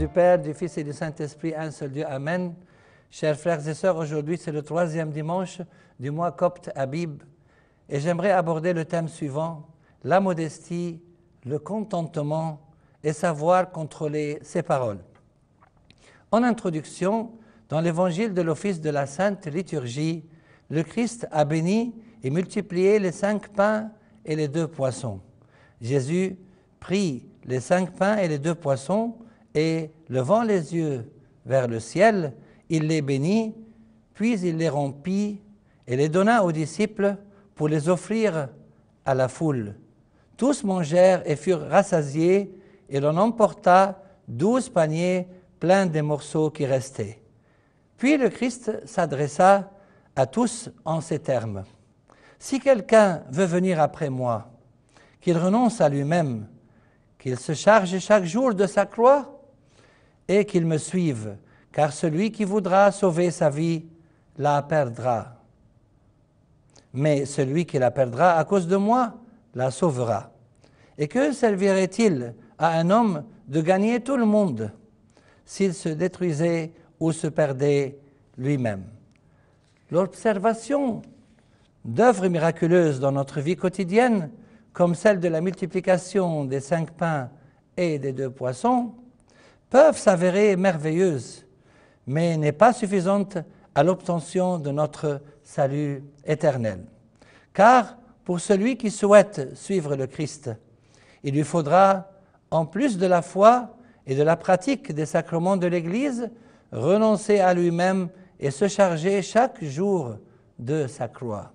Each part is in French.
du Père, du Fils et du Saint-Esprit, un seul Dieu. Amen. Chers frères et sœurs, aujourd'hui c'est le troisième dimanche du mois copte Habib et j'aimerais aborder le thème suivant, la modestie, le contentement et savoir contrôler ses paroles. En introduction, dans l'évangile de l'office de la Sainte Liturgie, le Christ a béni et multiplié les cinq pains et les deux poissons. Jésus prit les cinq pains et les deux poissons, et levant les yeux vers le ciel, il les bénit, puis il les rompit et les donna aux disciples pour les offrir à la foule. Tous mangèrent et furent rassasiés, et l'on emporta douze paniers pleins des morceaux qui restaient. Puis le Christ s'adressa à tous en ces termes. Si quelqu'un veut venir après moi, qu'il renonce à lui-même, qu'il se charge chaque jour de sa croix et qu'il me suive, car celui qui voudra sauver sa vie la perdra. Mais celui qui la perdra à cause de moi la sauvera. Et que servirait-il à un homme de gagner tout le monde s'il se détruisait ou se perdait lui-même L'observation d'œuvres miraculeuses dans notre vie quotidienne, comme celle de la multiplication des cinq pains et des deux poissons, peuvent s'avérer merveilleuses, mais n'est pas suffisante à l'obtention de notre salut éternel. Car pour celui qui souhaite suivre le Christ, il lui faudra, en plus de la foi et de la pratique des sacrements de l'Église, renoncer à lui-même et se charger chaque jour de sa croix.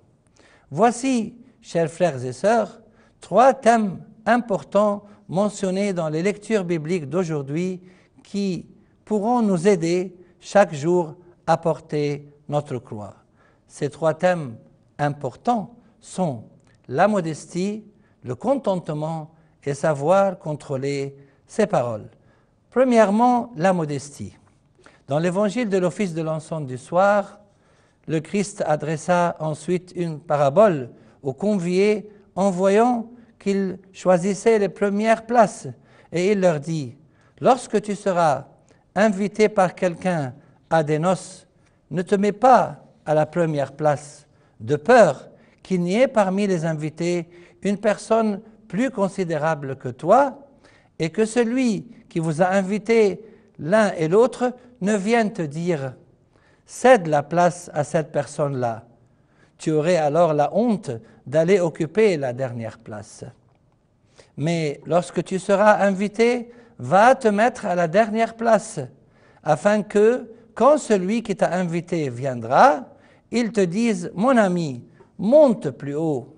Voici, chers frères et sœurs, trois thèmes importants mentionnés dans les lectures bibliques d'aujourd'hui qui pourront nous aider chaque jour à porter notre croix. Ces trois thèmes importants sont la modestie, le contentement et savoir contrôler ses paroles. Premièrement, la modestie. Dans l'évangile de l'office de l'ensemble du soir, le Christ adressa ensuite une parabole aux conviés en voyant qu'ils choisissaient les premières places. Et il leur dit, Lorsque tu seras invité par quelqu'un à des noces, ne te mets pas à la première place, de peur qu'il n'y ait parmi les invités une personne plus considérable que toi, et que celui qui vous a invité l'un et l'autre ne vienne te dire Cède la place à cette personne-là. Tu aurais alors la honte d'aller occuper la dernière place. Mais lorsque tu seras invité va te mettre à la dernière place, afin que, quand celui qui t'a invité viendra, il te dise, mon ami, monte plus haut.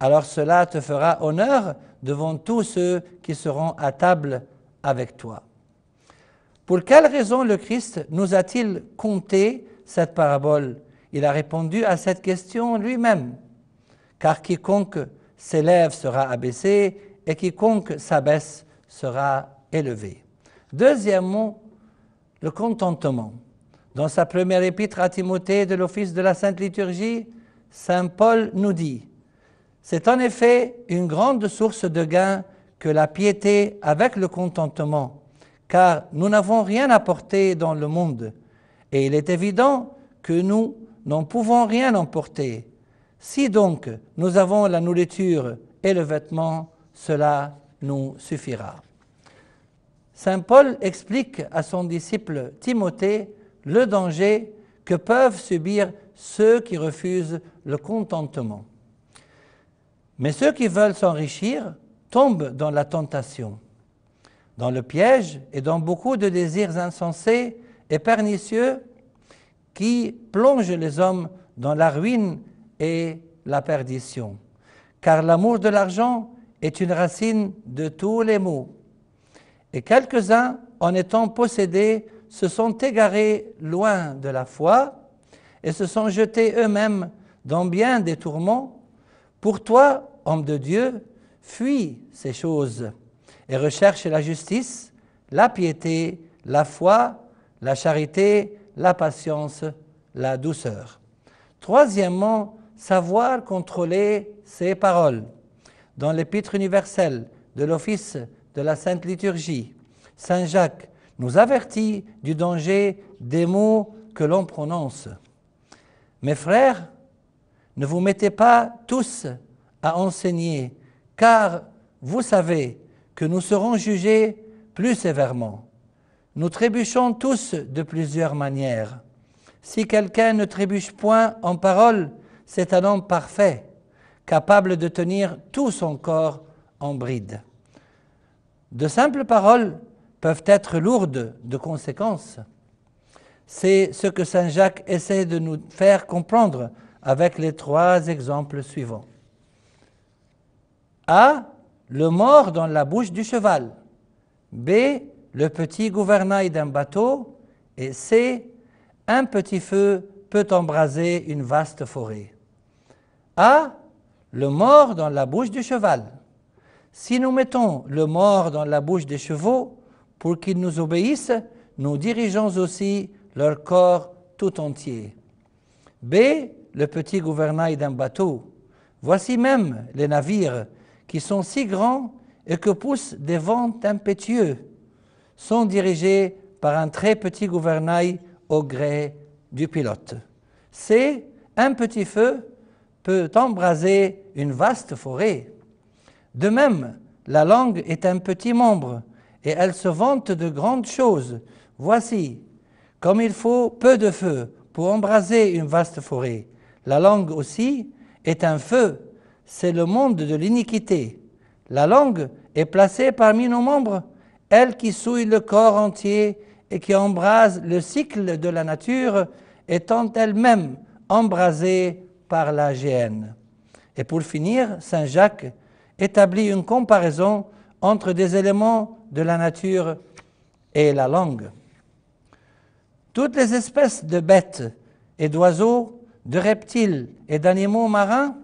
Alors cela te fera honneur devant tous ceux qui seront à table avec toi. Pour quelle raison le Christ nous a-t-il compté cette parabole Il a répondu à cette question lui-même. Car quiconque s'élève sera abaissé et quiconque s'abaisse sera élevé. Deuxièmement, le contentement. Dans sa première épître à Timothée de l'Office de la Sainte Liturgie, Saint Paul nous dit, C'est en effet une grande source de gain que la piété avec le contentement, car nous n'avons rien apporté dans le monde, et il est évident que nous n'en pouvons rien emporter. Si donc nous avons la nourriture et le vêtement, cela nous suffira. Saint Paul explique à son disciple Timothée le danger que peuvent subir ceux qui refusent le contentement. Mais ceux qui veulent s'enrichir tombent dans la tentation, dans le piège et dans beaucoup de désirs insensés et pernicieux qui plongent les hommes dans la ruine et la perdition. Car l'amour de l'argent est une racine de tous les maux et quelques-uns, en étant possédés, se sont égarés loin de la foi et se sont jetés eux-mêmes dans bien des tourments. Pour toi, homme de Dieu, fuis ces choses et recherche la justice, la piété, la foi, la charité, la patience, la douceur. Troisièmement, savoir contrôler ses paroles. Dans l'Épître universelle de l'Office de la Sainte Liturgie, Saint Jacques nous avertit du danger des mots que l'on prononce. Mes frères, ne vous mettez pas tous à enseigner, car vous savez que nous serons jugés plus sévèrement. Nous trébuchons tous de plusieurs manières. Si quelqu'un ne trébuche point en parole, c'est un homme parfait, capable de tenir tout son corps en bride. De simples paroles peuvent être lourdes de conséquences. C'est ce que Saint Jacques essaie de nous faire comprendre avec les trois exemples suivants. A. Le mort dans la bouche du cheval. B. Le petit gouvernail d'un bateau. Et C. Un petit feu peut embraser une vaste forêt. A. Le mort dans la bouche du cheval. Si nous mettons le mort dans la bouche des chevaux pour qu'ils nous obéissent, nous dirigeons aussi leur corps tout entier. B. Le petit gouvernail d'un bateau. Voici même les navires qui sont si grands et que poussent des vents impétueux, sont dirigés par un très petit gouvernail au gré du pilote. C. Un petit feu peut embraser une vaste forêt. De même, la langue est un petit membre, et elle se vante de grandes choses. Voici, comme il faut peu de feu pour embraser une vaste forêt, la langue aussi est un feu, c'est le monde de l'iniquité. La langue est placée parmi nos membres, elle qui souille le corps entier et qui embrase le cycle de la nature, étant elle-même embrasée par la géhenne. Et pour finir, Saint Jacques établit une comparaison entre des éléments de la nature et la langue. Toutes les espèces de bêtes et d'oiseaux, de reptiles et d'animaux marins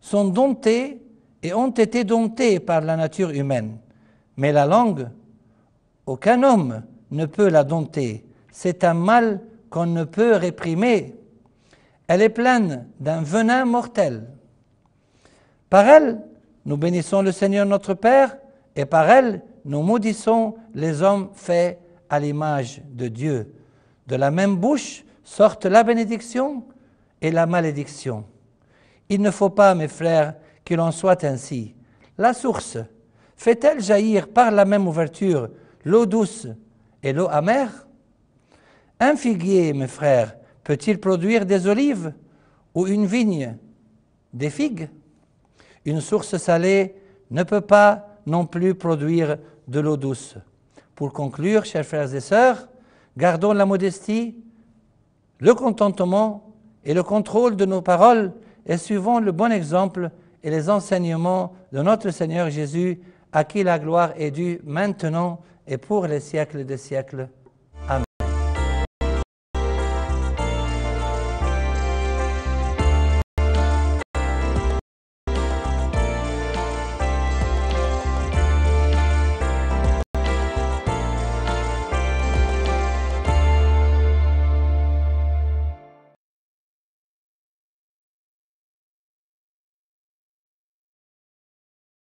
sont domptées et ont été domptées par la nature humaine. Mais la langue, aucun homme ne peut la dompter. C'est un mal qu'on ne peut réprimer. Elle est pleine d'un venin mortel. Par elle, nous bénissons le Seigneur notre Père et par elle, nous maudissons les hommes faits à l'image de Dieu. De la même bouche sortent la bénédiction et la malédiction. Il ne faut pas, mes frères, qu'il en soit ainsi. La source fait-elle jaillir par la même ouverture l'eau douce et l'eau amère Un figuier, mes frères, peut-il produire des olives ou une vigne des figues une source salée ne peut pas non plus produire de l'eau douce. Pour conclure, chers frères et sœurs, gardons la modestie, le contentement et le contrôle de nos paroles et suivons le bon exemple et les enseignements de notre Seigneur Jésus, à qui la gloire est due maintenant et pour les siècles des siècles.